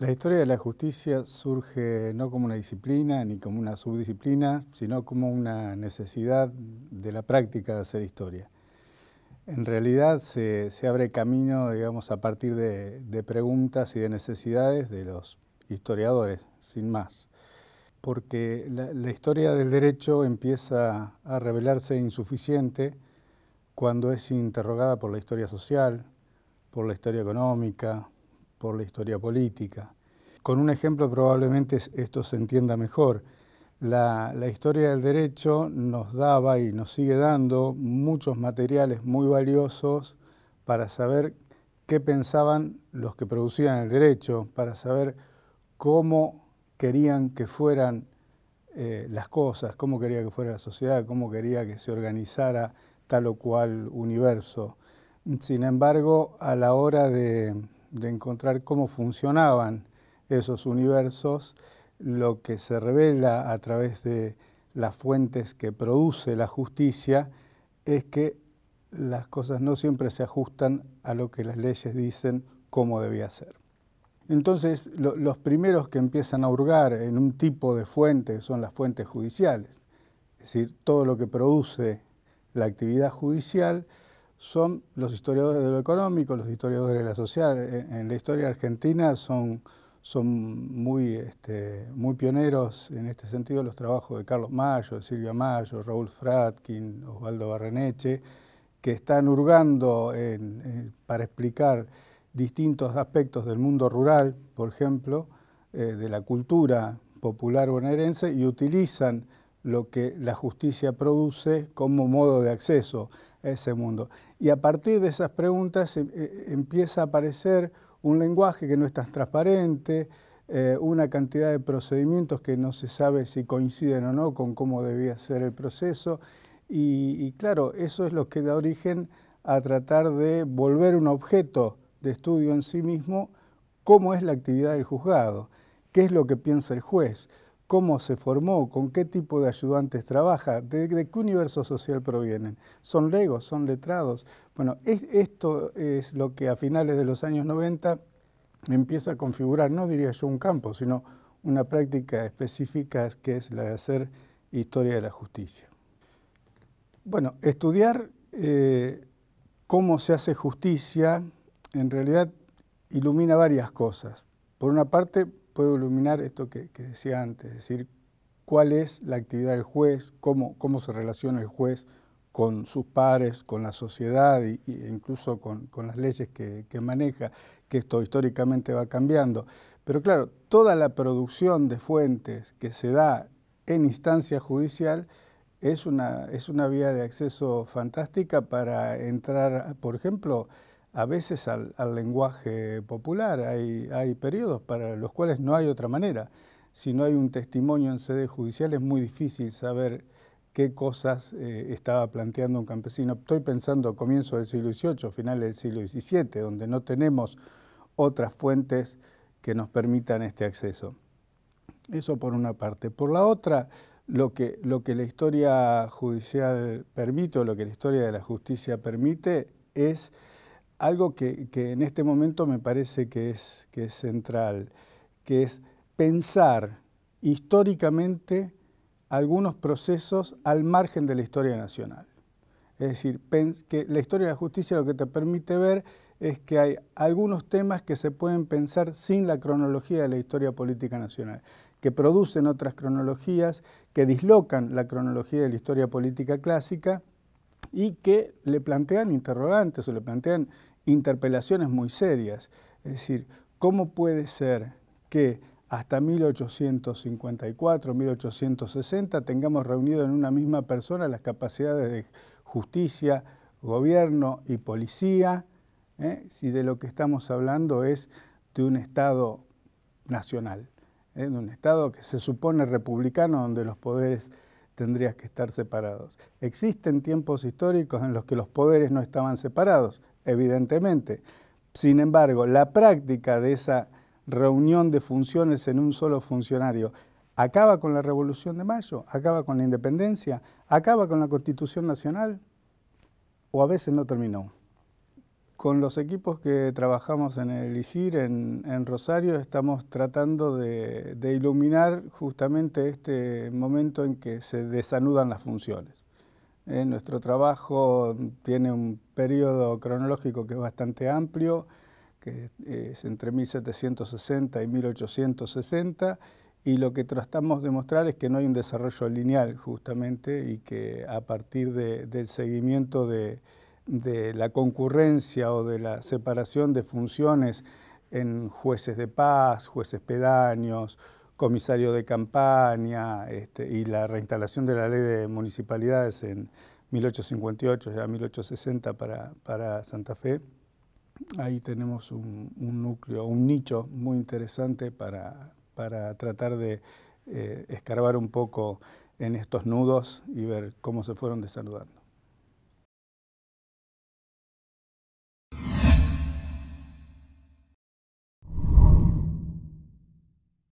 La historia de la justicia surge no como una disciplina ni como una subdisciplina, sino como una necesidad de la práctica de hacer historia. En realidad se, abre camino, digamos, a partir de, preguntas y de necesidades de los historiadores, sin más. Porque la historia del derecho empieza a revelarse insuficiente cuando es interrogada por la historia social, por la historia económica, por la historia política. Con un ejemplo probablemente esto se entienda mejor. La, historia del derecho nos daba y nos sigue dando muchos materiales muy valiosos para saber qué pensaban los que producían el derecho, para saber cómo querían que fueran eh, las cosas, cómo quería que fuera la sociedad, cómo quería que se organizara tal o cual universo. Sin embargo, a la hora de, de encontrar cómo funcionaban esos universos, lo que se revela a través de las fuentes que produce la justicia es que las cosas no siempre se ajustan a lo que las leyes dicen cómo debía ser. Entonces, los primeros que empiezan a hurgar en un tipo de fuente son las fuentes judiciales, es decir, todo lo que produce la actividad judicial son los historiadores de lo económico, los historiadores de la social. En, la historia argentina son, muy, este, muy pioneros en este sentido los trabajos de Carlos Mayo, de Silvia Mayo, Raúl Fratkin, Osvaldo Barreneche, que están hurgando eh, para explicar distintos aspectos del mundo rural, por ejemplo, eh, de la cultura popular bonaerense, y utilizan lo que la justicia produce como modo de acceso a ese mundo. Y a partir de esas preguntas em, eh, empieza a aparecer un lenguaje que no es tan transparente, eh, una cantidad de procedimientos que no se sabe si coinciden o no con cómo debía ser el proceso. y claro, eso es lo que da origen a tratar de volver un objeto de estudio en sí mismo, cómo es la actividad del juzgado, qué es lo que piensa el juez, cómo se formó, con qué tipo de ayudantes trabaja, de, qué universo social provienen. ¿Son legos? ¿Son letrados? Bueno, esto es lo que a finales de los años 90 empieza a configurar, no diría yo un campo, sino una práctica específica que es la de hacer historia de la justicia. Bueno, estudiar eh, cómo se hace justicia en realidad ilumina varias cosas. Por una parte, puedo iluminar esto que, decía antes, es decir, cuál es la actividad del juez, cómo, cómo se relaciona el juez con sus pares, con la sociedad e incluso con, las leyes que, maneja, que esto históricamente va cambiando. Pero claro, toda la producción de fuentes que se da en instancia judicial es una, es una vía de acceso fantástica para entrar, por ejemplo, a veces al, lenguaje popular. Hay, hay, periodos para los cuales no hay otra manera. Si no hay un testimonio en sede judicial es muy difícil saber qué cosas eh, estaba planteando un campesino. Estoy pensando comienzo del siglo XVIII, finales del siglo XVII, donde no tenemos otras fuentes que nos permitan este acceso. Eso por una parte. Por la otra, lo que, lo que la historia judicial permite o lo que la historia de la justicia permite es algo que, en este momento me parece que es, que es central, que es pensar históricamente algunos procesos al margen de la historia nacional. Es decir, que la historia de la justicia lo que te permite ver es que hay algunos temas que se pueden pensar sin la cronología de la historia política nacional, que producen otras cronologías, que dislocan la cronología de la historia política clásica y que le plantean interrogantes o le plantean interpelaciones muy serias. Es decir, ¿cómo puede ser que hasta 1854, 1860 tengamos reunido en una misma persona las capacidades de justicia, gobierno y policía, ¿eh? si de lo que estamos hablando es de un Estado nacional, ¿eh? de un Estado que se supone republicano donde los poderes tendrías que estar separados. Existen tiempos históricos en los que los poderes no estaban separados, evidentemente. Sin embargo, la práctica de esa reunión de funciones en un solo funcionario acaba con la Revolución de Mayo, acaba con la independencia, acaba con la Constitución Nacional o a veces no terminó. Con los equipos que trabajamos en el ICIR, en, Rosario, estamos tratando de, iluminar justamente este momento en que se desanudan las funciones. Eh, nuestro trabajo tiene un periodo cronológico que es bastante amplio, que es entre 1760 y 1860, y lo que tratamos de mostrar es que no hay un desarrollo lineal justamente y que a partir del seguimiento de de la concurrencia o de la separación de funciones en jueces de paz, jueces pedaños, comisario de campaña este, y la reinstalación de la ley de municipalidades en 1858, ya 1860 para, Santa Fe. Ahí tenemos un, núcleo, un nicho muy interesante para, para tratar de eh, escarbar un poco en estos nudos y ver cómo se fueron desaludando.